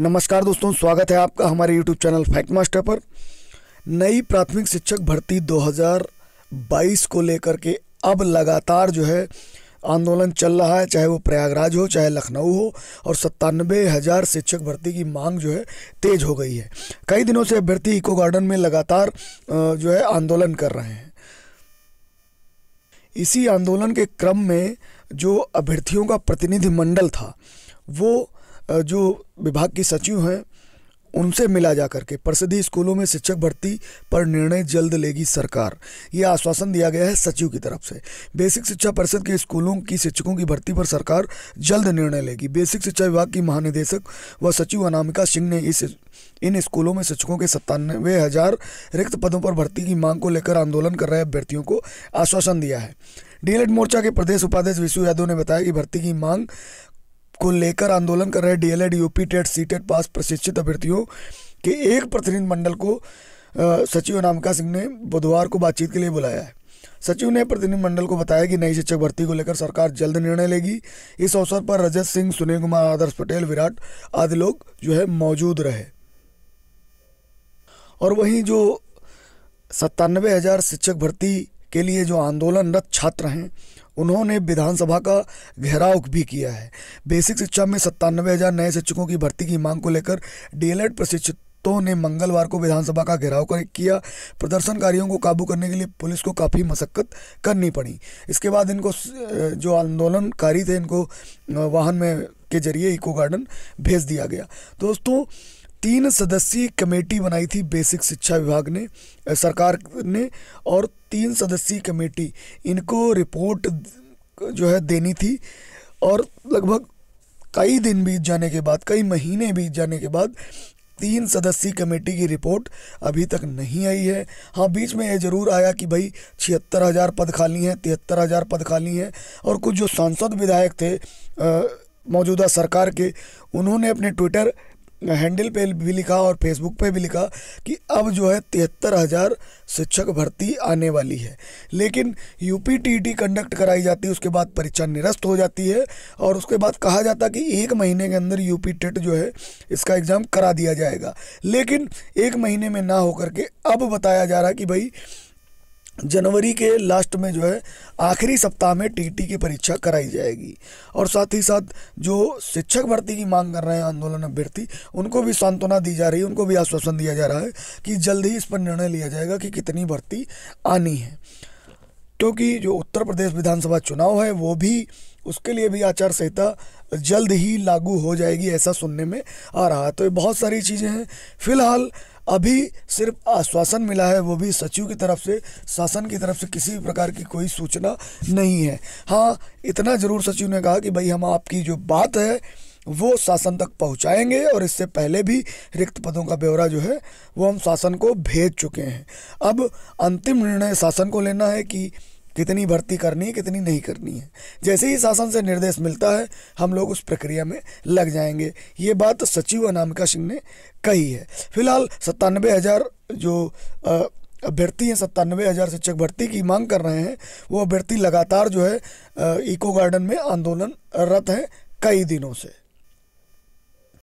नमस्कार दोस्तों स्वागत है आपका हमारे यूट्यूब चैनल फैक्ट मास्टर पर नई प्राथमिक शिक्षक भर्ती 2022 को लेकर के अब लगातार जो है आंदोलन चल रहा है चाहे वो प्रयागराज हो चाहे लखनऊ हो और सत्तानबे हज़ार शिक्षक भर्ती की मांग जो है तेज़ हो गई है कई दिनों से अभ्यर्थी इको गार्डन में लगातार जो है आंदोलन कर रहे हैं इसी आंदोलन के क्रम में जो अभ्यर्थियों का प्रतिनिधिमंडल था वो जो विभाग की सचिव हैं उनसे मिला जा करके प्रसिद्धी स्कूलों में शिक्षक भर्ती पर निर्णय जल्द लेगी सरकार ये आश्वासन दिया गया है सचिव की तरफ से बेसिक शिक्षा परिषद के स्कूलों की शिक्षकों की भर्ती पर सरकार जल्द निर्णय लेगी बेसिक शिक्षा विभाग की महानिदेशक व सचिव अनामिका सिंह ने इस इन स्कूलों में शिक्षकों के सत्तानवे हजार रिक्त पदों पर भर्ती की मांग को लेकर आंदोलन कर रहे अभ्यर्थियों को आश्वासन दिया है डीएलएड मोर्चा के प्रदेश उपाध्यक्ष विश्व यादव ने बताया कि भर्ती की मांग को लेकर आंदोलन कर रहे DElEd UP TET C TET pass प्रशिक्षित अभ्यर्थियों के एक प्रतिनिधिमंडल को सचिव अनामिका सिंह ने बुधवार को बातचीत के लिए बुलाया है सचिव ने प्रतिनिधिमंडल को बताया कि नई शिक्षक भर्ती को लेकर सरकार जल्द निर्णय लेगी इस अवसर पर रजत सिंह सुनील कुमार आदर्श पटेल विराट आदि लोग जो है मौजूद रहे और वहीं जो सत्तानवे हज़ार शिक्षक भर्ती के लिए जो आंदोलनरत छात्र हैं उन्होंने विधानसभा का घेराव भी किया है बेसिक शिक्षा में सत्तानवे हज़ार नए शिक्षकों की भर्ती की मांग को लेकर डीएलएड प्रशिक्षित तो ने मंगलवार को विधानसभा का घेराव कर किया प्रदर्शनकारियों को काबू करने के लिए पुलिस को काफ़ी मशक्क़त करनी पड़ी इसके बाद इनको जो आंदोलनकारी थे इनको वाहन में के जरिए इको गार्डन भेज दिया गया दोस्तों तीन सदस्यीय कमेटी बनाई थी बेसिक शिक्षा विभाग ने सरकार ने और तीन सदस्यीय कमेटी इनको रिपोर्ट जो है देनी थी और लगभग कई दिन बीत जाने के बाद कई महीने बीत जाने के बाद तीन सदस्यीय कमेटी की रिपोर्ट अभी तक नहीं आई है हाँ बीच में ये जरूर आया कि भाई छिहत्तर हज़ार पद खाली हैं तिहत्तर हज़ार पद खाली हैं और कुछ जो सांसद विधायक थे मौजूदा सरकार के उन्होंने अपने ट्विटर हैंडल पे भी लिखा और फेसबुक पे भी लिखा कि अब जो है तिहत्तर हज़ार शिक्षक भर्ती आने वाली है लेकिन यूपी टीईटी कंडक्ट कराई जाती है उसके बाद परीक्षा निरस्त हो जाती है और उसके बाद कहा जाता कि एक महीने के अंदर यूपी टेट जो है इसका एग्ज़ाम करा दिया जाएगा लेकिन एक महीने में ना होकर के अब बताया जा रहा कि भाई जनवरी के लास्ट में जो है आखिरी सप्ताह में टीटी की परीक्षा कराई जाएगी और साथ ही साथ जो शिक्षक भर्ती की मांग कर रहे हैं आंदोलन अभ्यर्थी उनको भी सांत्वना दी जा रही है उनको भी आश्वासन दिया जा रहा है कि जल्द ही इस पर निर्णय लिया जाएगा कि कितनी भर्ती आनी है क्योंकि जो उत्तर प्रदेश विधानसभा चुनाव है वो भी उसके लिए भी आचार संहिता जल्द ही लागू हो जाएगी ऐसा सुनने में आ रहा है तो ये बहुत सारी चीज़ें हैं फिलहाल अभी सिर्फ आश्वासन मिला है वो भी सचिव की तरफ से शासन की तरफ से किसी भी प्रकार की कोई सूचना नहीं है हाँ इतना ज़रूर सचिव ने कहा कि भाई हम आपकी जो बात है वो शासन तक पहुंचाएंगे और इससे पहले भी रिक्त पदों का ब्यौरा जो है वो हम शासन को भेज चुके हैं अब अंतिम निर्णय शासन को लेना है कि कितनी भर्ती करनी है कितनी नहीं करनी है जैसे ही शासन से निर्देश मिलता है हम लोग उस प्रक्रिया में लग जाएंगे ये बात सचिव अनामिका सिंह ने कही है फिलहाल सत्तानबे हज़ार जो अभ्यर्थी हैं सत्तानवे हज़ार शिक्षक भर्ती की मांग कर रहे हैं वो अभ्यर्थी लगातार जो है इको गार्डन में आंदोलनरत हैं कई दिनों से